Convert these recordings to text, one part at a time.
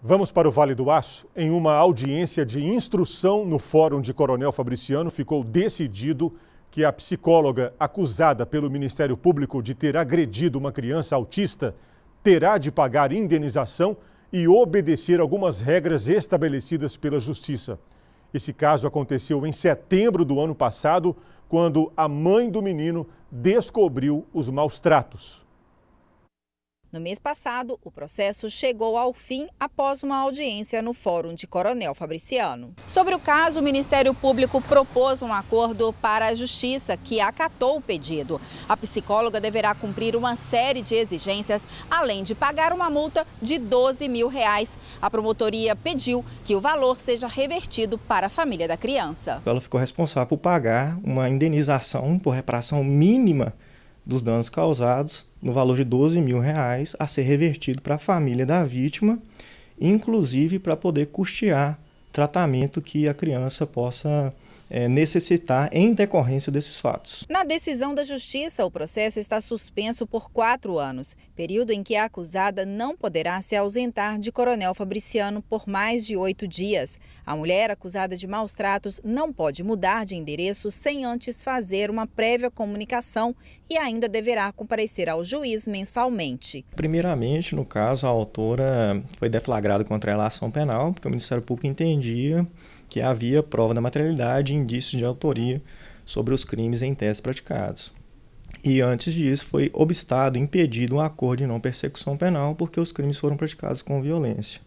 Vamos para o Vale do Aço. Em uma audiência de instrução no Fórum de Coronel Fabriciano, ficou decidido que a psicóloga acusada pelo Ministério Público de ter agredido uma criança autista terá de pagar indenização e obedecer algumas regras estabelecidas pela Justiça. Esse caso aconteceu em setembro do ano passado, quando a mãe do menino descobriu os maus tratos. No mês passado, o processo chegou ao fim após uma audiência no Fórum de Coronel Fabriciano. Sobre o caso, o Ministério Público propôs um acordo para a Justiça, que acatou o pedido. A psicóloga deverá cumprir uma série de exigências, além de pagar uma multa de 12 mil reais. A promotoria pediu que o valor seja revertido para a família da criança. Ela ficou responsável por pagar uma indenização por reparação mínima dos danos causados no valor de 12 mil reais a ser revertido para a família da vítima, inclusive para poder custear tratamento que a criança possa é, necessitar em decorrência desses fatos. Na decisão da Justiça, o processo está suspenso por quatro anos, período em que a acusada não poderá se ausentar de Coronel Fabriciano por mais de oito dias. A mulher acusada de maus tratos não pode mudar de endereço sem antes fazer uma prévia comunicação e ainda deverá comparecer ao juiz mensalmente. Primeiramente, no caso, a autora foi deflagrada contra a relação penal, porque o Ministério Público entendia que havia prova da materialidade e indícios de autoria sobre os crimes em tese praticados. E antes disso, foi obstado, impedido um acordo de não persecução penal porque os crimes foram praticados com violência.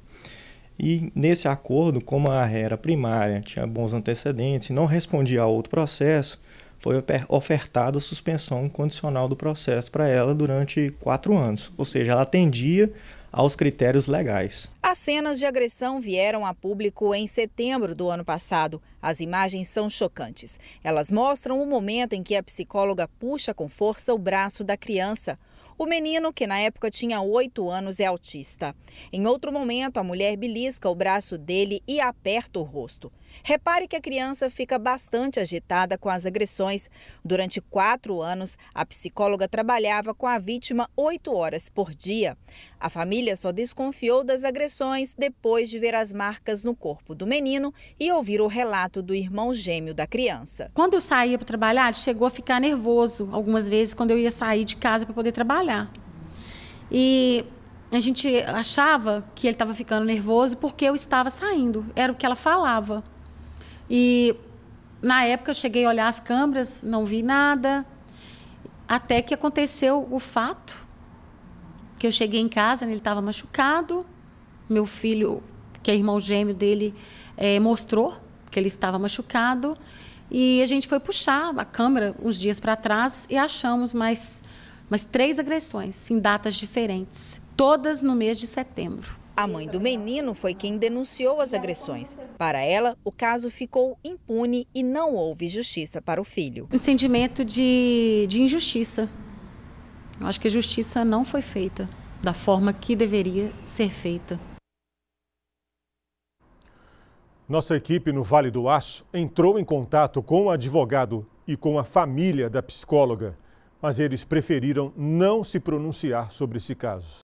E nesse acordo, como a ré era primária, tinha bons antecedentes e não respondia a outro processo, foi ofertada suspensão condicional do processo para ela durante quatro anos. Ou seja, ela atendia aos critérios legais. As cenas de agressão vieram a público em setembro do ano passado. As imagens são chocantes. Elas mostram o momento em que a psicóloga puxa com força o braço da criança. O menino, que na época tinha 8 anos, é autista. Em outro momento, a mulher belisca o braço dele e aperta o rosto. Repare que a criança fica bastante agitada com as agressões. Durante quatro anos, a psicóloga trabalhava com a vítima oito horas por dia. A família só desconfiou das agressões depois de ver as marcas no corpo do menino e ouvir o relato do irmão gêmeo da criança. Quando eu saía para trabalhar, ele chegou a ficar nervoso algumas vezes quando eu ia sair de casa para poder trabalhar. E a gente achava que ele estava ficando nervoso porque eu estava saindo, era o que ela falava. E na época eu cheguei a olhar as câmeras, não vi nada, até que aconteceu o fato que eu cheguei em casa, ele estava machucado, meu filho, que é irmão gêmeo dele, é, mostrou porque ele estava machucado. E a gente foi puxar a câmera uns dias para trás e achamos mais, mais três agressões em datas diferentes, todas no mês de setembro. A mãe do menino foi quem denunciou as agressões. Para ela, o caso ficou impune e não houve justiça para o filho. Um sentimento de, de injustiça. Eu acho que a justiça não foi feita da forma que deveria ser feita. Nossa equipe no Vale do Aço entrou em contato com o advogado e com a família da psicóloga, mas eles preferiram não se pronunciar sobre esse caso.